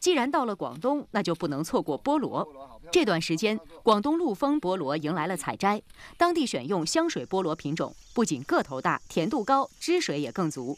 既然到了广东，那就不能错过菠萝。这段时间，广东陆丰菠萝迎来了采摘，当地选用香水菠萝品种，不仅个头大、甜度高，汁水也更足。